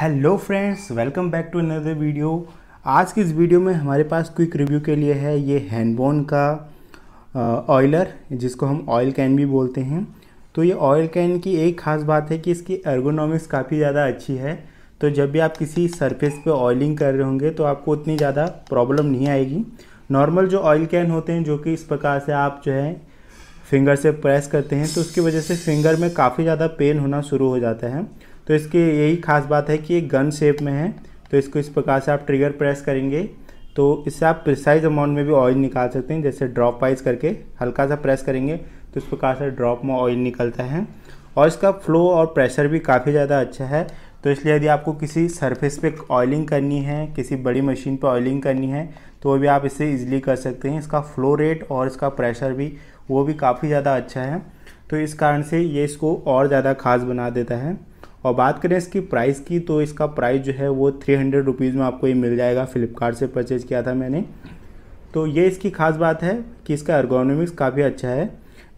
hello friends welcome back to another video आज की इस वीडियो में हमारे पास क्विक रिव्यू के लिए है ये हैंडबोन का ऑयलर जिसको हम ऑयल कैन भी बोलते हैं तो ये ऑयल कैन की एक ख़ास बात है कि इसकी एर्गोनॉमिक्स काफ़ी ज़्यादा अच्छी है तो जब भी आप किसी सरफेस पे ऑयलिंग कर रहे होंगे तो आपको उतनी ज़्यादा प्रॉब्लम नहीं आएगी नॉर्मल जो ऑयल कैन होते हैं जो कि इस प्रकार से आप जो है फिंगर से प्रेस करते हैं तो उसकी वजह से फिंगर में काफ़ी ज़्यादा पेन होना शुरू हो जाता है तो इसकी यही खास बात है कि ये गन शेप में है तो इसको इस प्रकार से आप ट्रिगर प्रेस करेंगे तो इससे आप प्रिसाइज अमाउंट में भी ऑयल निकाल सकते हैं जैसे ड्रॉप वाइज करके हल्का सा प्रेस करेंगे तो इस प्रकार से ड्रॉप में ऑयल निकलता है और इसका फ्लो और प्रेशर भी काफ़ी ज़्यादा अच्छा है तो इसलिए यदि आपको किसी सरफेस पे ऑयलिंग करनी है किसी बड़ी मशीन पे ऑयलिंग करनी है तो वो भी आप इसे इजीली कर सकते हैं इसका फ्लो रेट और इसका प्रेशर भी वो भी काफ़ी ज़्यादा अच्छा है तो इस कारण से ये इसको और ज़्यादा खास बना देता है और बात करें इसकी प्राइस की तो इसका प्राइस जो है वो थ्री हंड्रेड रुपीज़ में आपको ये मिल जाएगा फ्लिपकार्ट से परचेज किया था मैंने तो ये इसकी खास बात है कि इसका एर्गोनॉमिक्स काफ़ी अच्छा है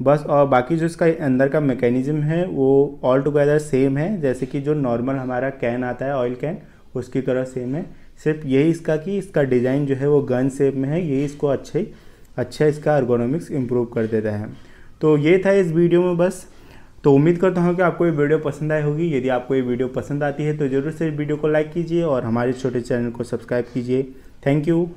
बस और बाकी जो इसका अंदर का मैकेनिज़्म है वो ऑल टुगेदर सेम है जैसे कि जो नॉर्मल हमारा कैन आता है ऑयल कैन उसकी तरह सेम है सिर्फ यही इसका कि इसका डिज़ाइन जो है वो गन सेप में है यही इसको अच्छे अच्छा इसका अर्गोनॉमिक्स इम्प्रूव कर देता है तो ये था इस वीडियो में बस तो उम्मीद करता हूँ कि आपको ये वीडियो पसंद आई होगी यदि आपको ये वीडियो पसंद आती है तो ज़रूर से वीडियो को लाइक कीजिए और हमारे छोटे चैनल को सब्सक्राइब कीजिए थैंक यू